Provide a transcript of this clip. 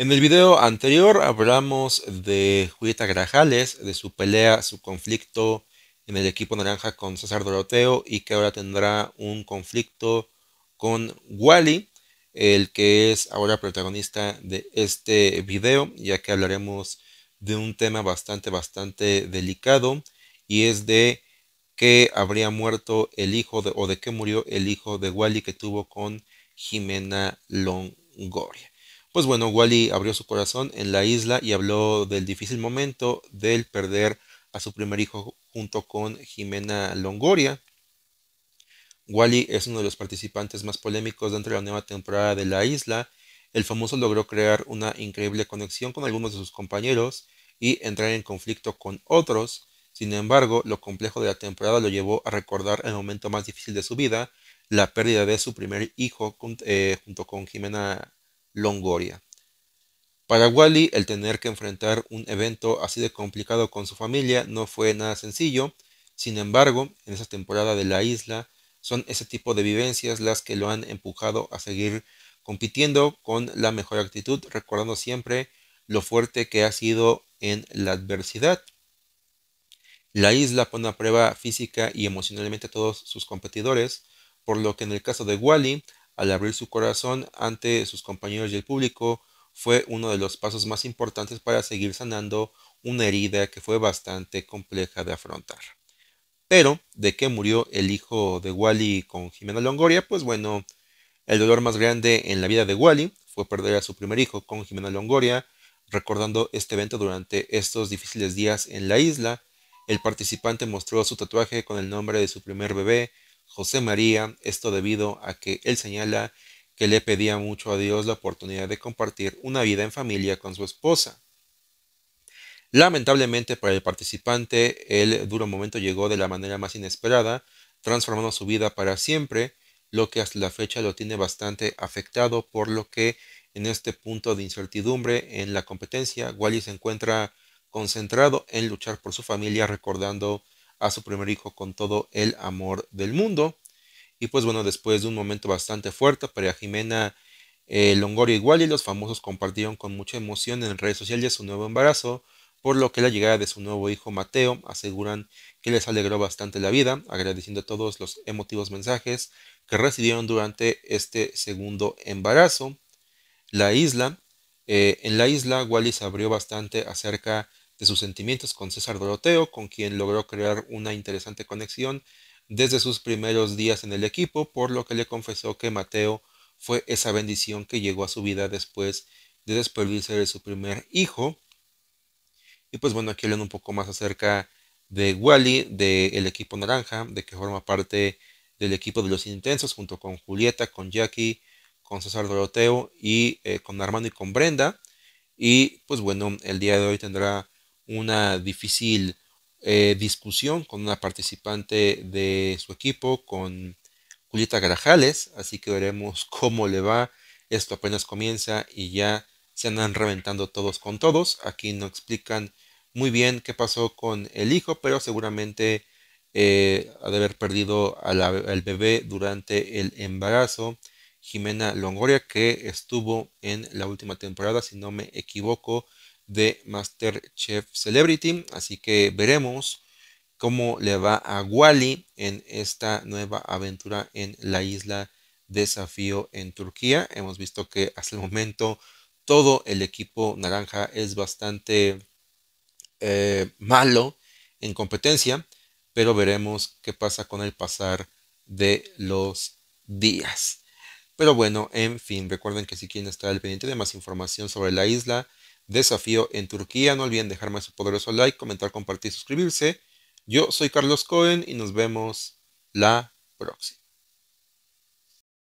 En el video anterior hablamos de Julieta Grajales, de su pelea, su conflicto en el equipo naranja con César Doroteo y que ahora tendrá un conflicto con Wally, el que es ahora protagonista de este video, ya que hablaremos de un tema bastante, bastante delicado y es de que habría muerto el hijo de, o de que murió el hijo de Wally que tuvo con Jimena Longoria. Pues bueno, Wally abrió su corazón en la isla y habló del difícil momento del perder a su primer hijo junto con Jimena Longoria. Wally es uno de los participantes más polémicos dentro de la nueva temporada de la isla. El famoso logró crear una increíble conexión con algunos de sus compañeros y entrar en conflicto con otros. Sin embargo, lo complejo de la temporada lo llevó a recordar el momento más difícil de su vida, la pérdida de su primer hijo eh, junto con Jimena Longoria. Para Wally, el tener que enfrentar un evento así de complicado con su familia no fue nada sencillo. Sin embargo, en esa temporada de la isla, son ese tipo de vivencias las que lo han empujado a seguir compitiendo con la mejor actitud, recordando siempre lo fuerte que ha sido en la adversidad. La isla pone a prueba física y emocionalmente a todos sus competidores, por lo que en el caso de Wally, al abrir su corazón ante sus compañeros y el público, fue uno de los pasos más importantes para seguir sanando una herida que fue bastante compleja de afrontar. Pero, ¿de qué murió el hijo de Wally con Jimena Longoria? Pues bueno, el dolor más grande en la vida de Wally fue perder a su primer hijo con Jimena Longoria, recordando este evento durante estos difíciles días en la isla. El participante mostró su tatuaje con el nombre de su primer bebé, José María, esto debido a que él señala que le pedía mucho a Dios la oportunidad de compartir una vida en familia con su esposa. Lamentablemente para el participante, el duro momento llegó de la manera más inesperada, transformando su vida para siempre, lo que hasta la fecha lo tiene bastante afectado, por lo que en este punto de incertidumbre en la competencia, Wally se encuentra concentrado en luchar por su familia, recordando a su primer hijo con todo el amor del mundo. Y pues bueno, después de un momento bastante fuerte para Jimena eh, Longoria y y los famosos compartieron con mucha emoción en redes sociales su nuevo embarazo, por lo que la llegada de su nuevo hijo Mateo aseguran que les alegró bastante la vida, agradeciendo todos los emotivos mensajes que recibieron durante este segundo embarazo. La isla, eh, en la isla se abrió bastante acerca de sus sentimientos con César Doroteo, con quien logró crear una interesante conexión desde sus primeros días en el equipo, por lo que le confesó que Mateo fue esa bendición que llegó a su vida después de despedirse de su primer hijo. Y pues bueno, aquí hablan un poco más acerca de Wally, del equipo naranja, de que forma parte del equipo de los intensos, junto con Julieta, con Jackie, con César Doroteo y eh, con Armando y con Brenda. Y pues bueno, el día de hoy tendrá una difícil eh, discusión con una participante de su equipo, con Julieta Garajales, así que veremos cómo le va. Esto apenas comienza y ya se andan reventando todos con todos. Aquí no explican muy bien qué pasó con el hijo, pero seguramente eh, ha de haber perdido al bebé durante el embarazo. Jimena Longoria, que estuvo en la última temporada, si no me equivoco, de Masterchef Celebrity. Así que veremos cómo le va a Wally en esta nueva aventura en la isla Desafío en Turquía. Hemos visto que hasta el momento todo el equipo naranja es bastante eh, malo en competencia, pero veremos qué pasa con el pasar de los días. Pero bueno, en fin, recuerden que si quieren estar al pendiente de más información sobre la isla, desafío en Turquía. No olviden dejarme su poderoso like, comentar, compartir, suscribirse. Yo soy Carlos Cohen y nos vemos la próxima.